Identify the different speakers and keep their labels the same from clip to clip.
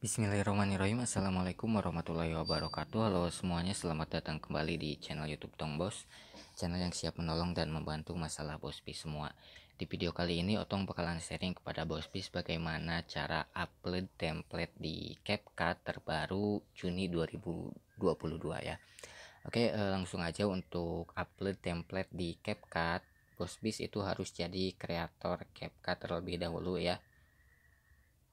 Speaker 1: Bismillahirrahmanirrahim Assalamualaikum warahmatullahi wabarakatuh Halo semuanya selamat datang kembali di channel youtube Tong Bos Channel yang siap menolong dan membantu masalah Bos Bis semua Di video kali ini Otong bakalan sharing kepada Bos Bis Bagaimana cara upload template di CapCut terbaru Juni 2022 ya Oke eh, langsung aja untuk upload template di CapCut Bos Bis itu harus jadi kreator CapCut terlebih dahulu ya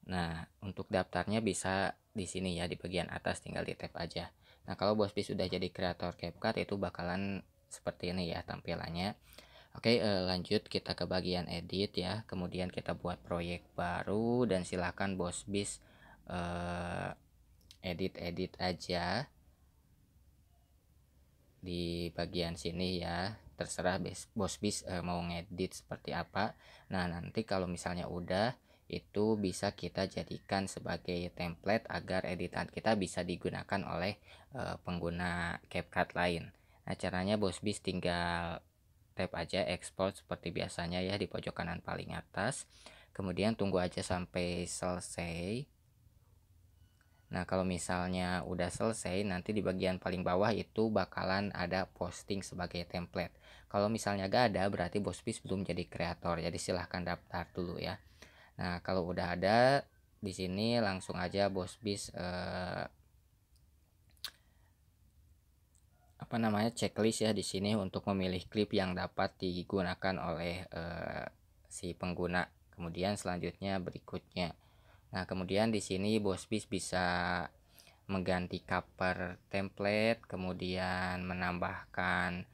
Speaker 1: Nah, untuk daftarnya bisa di sini ya di bagian atas tinggal di tap aja. Nah, kalau bos bis sudah jadi kreator CapCut itu bakalan seperti ini ya tampilannya. Oke, eh, lanjut kita ke bagian edit ya. Kemudian kita buat proyek baru dan silahkan bos eh, edit-edit aja di bagian sini ya terserah bos bis eh, mau ngedit seperti apa nah nanti kalau misalnya udah itu bisa kita jadikan sebagai template agar editan kita bisa digunakan oleh e, pengguna CapCut lain. Nah, caranya Bis tinggal tap aja export seperti biasanya ya di pojok kanan paling atas. Kemudian tunggu aja sampai selesai. Nah, kalau misalnya udah selesai, nanti di bagian paling bawah itu bakalan ada posting sebagai template. Kalau misalnya gak ada, berarti Bis belum jadi kreator. Jadi silahkan daftar dulu ya. Nah, kalau udah ada di sini langsung aja bos bis eh, apa namanya checklist ya di sini untuk memilih klip yang dapat digunakan oleh eh, si pengguna. Kemudian selanjutnya berikutnya. Nah, kemudian di sini bos bis bisa mengganti cover template, kemudian menambahkan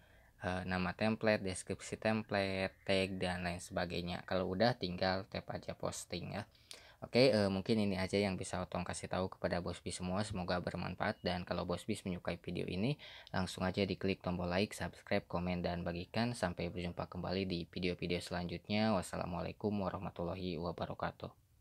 Speaker 1: Eh, nama template, deskripsi template, tag dan lain sebagainya. Kalau udah tinggal tap aja posting ya. Oke, eh, mungkin ini aja yang bisa Otong kasih tahu kepada bis semua. Semoga bermanfaat dan kalau bos bis menyukai video ini, langsung aja diklik tombol like, subscribe, komen dan bagikan. Sampai berjumpa kembali di video-video selanjutnya. Wassalamualaikum warahmatullahi wabarakatuh.